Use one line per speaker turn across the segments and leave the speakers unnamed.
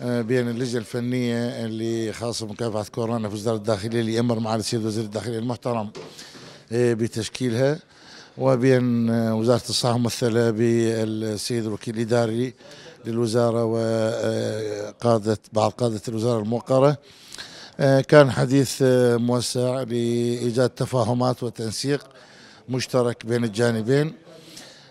آه، بين اللجنه الفنيه اللي خاصه بمكافحه كورونا في وزاره الداخليه اللي امر مع السيد وزير الداخليه المحترم آه، بتشكيلها وبين آه، وزاره الصحه ممثله بالسيد الوكيل الاداري للوزاره وقاده بعض قاده الوزاره الموقره كان حديث موسع لايجاد تفاهمات وتنسيق مشترك بين الجانبين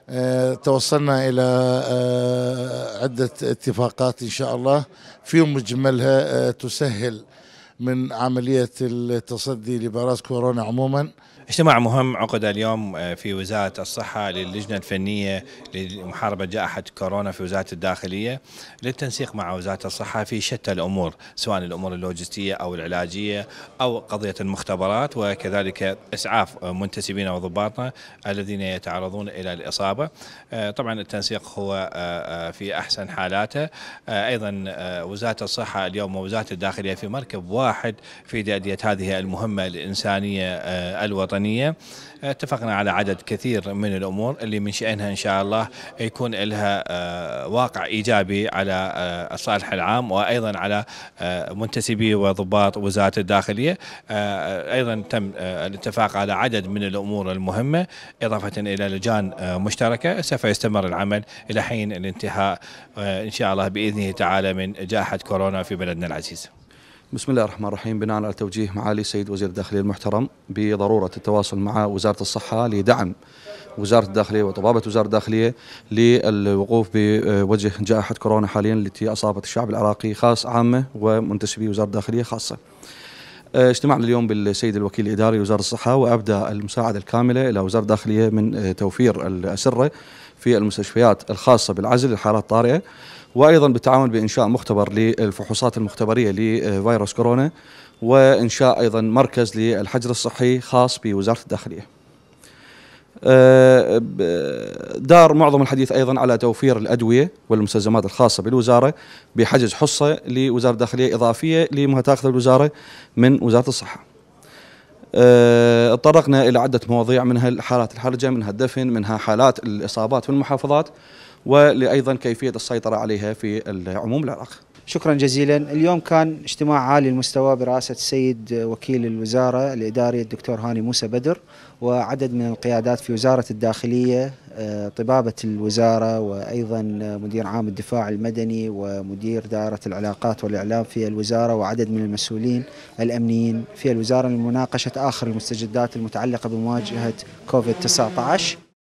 آه، توصلنا إلى آه، عدة اتفاقات إن شاء الله في مجملها آه، تسهل من عملية التصدي لفيروس كورونا عموما
اجتماع مهم عقد اليوم آه، في وزارة الصحة للجنة الفنية لمحاربة جائحة كورونا في وزارة الداخلية للتنسيق مع وزارة الصحة في شتى الأمور سواء الأمور اللوجستية أو العلاجية أو قضية المختبرات وكذلك إسعاف منتسبين وضباطنا الذين يتعرضون إلى الإصابة آه، طبعا التنسيق هو آه، في أحسن حالاته أيضا وزارة الصحة اليوم ووزارة الداخلية في مركب واحد في تأدية هذه المهمة الإنسانية الوطنية الوطنية اتفقنا على عدد كثير من الأمور اللي من شأنها إن شاء الله يكون لها آه، واقع إيجابي على آه، الصالح العام وأيضا على آه، منتسبي وضباط وزارة الداخلية أيضا تم الاتفاق على عدد من الأمور المهمة إضافة إلى لجان مشتركة سوف يستمر العمل إلى حين الانتهاء إن شاء الله بإذنه تعالى من جائحة كورونا في بلدنا العزيز بسم الله الرحمن الرحيم بناء على توجيه معالي
سيد وزير الداخلية المحترم بضرورة التواصل مع وزارة الصحة لدعم وزارة الداخلية وطبابة وزارة الداخلية للوقوف بوجه جائحة كورونا حاليا التي أصابت الشعب العراقي خاص عامة ومنتسبي وزارة الداخلية خاصة آه، اجتمعنا اليوم بالسيد الوكيل الاداري وزاره الصحه وابدى المساعده الكامله الى وزاره الداخليه من آه، توفير الاسره في المستشفيات الخاصه بالعزل للحالات الطارئه وايضا بالتعاون بانشاء مختبر للفحوصات المختبريه لفيروس كورونا وانشاء ايضا مركز للحجر الصحي خاص بوزاره الداخليه. آه، دار معظم الحديث ايضا على توفير الادويه والمستلزمات الخاصه بالوزاره بحجز حصه لوزاره الداخليه اضافيه لما تاخذ الوزاره من وزاره الصحه. اتطرقنا آه، الى عده مواضيع منها الحالات الحرجه، منها الدفن، منها حالات الاصابات في المحافظات ولايضا كيفيه السيطره عليها في عموم
العراق. شكرا جزيلا اليوم كان اجتماع عالي المستوى برئاسة السيد وكيل الوزارة الإداري الدكتور هاني موسى بدر وعدد من القيادات في وزارة الداخلية آه، طبابة الوزارة وأيضا مدير عام الدفاع المدني ومدير دائرة العلاقات والإعلام في الوزارة وعدد من المسؤولين الأمنيين في الوزارة لمناقشة آخر المستجدات المتعلقة بمواجهة كوفيد 19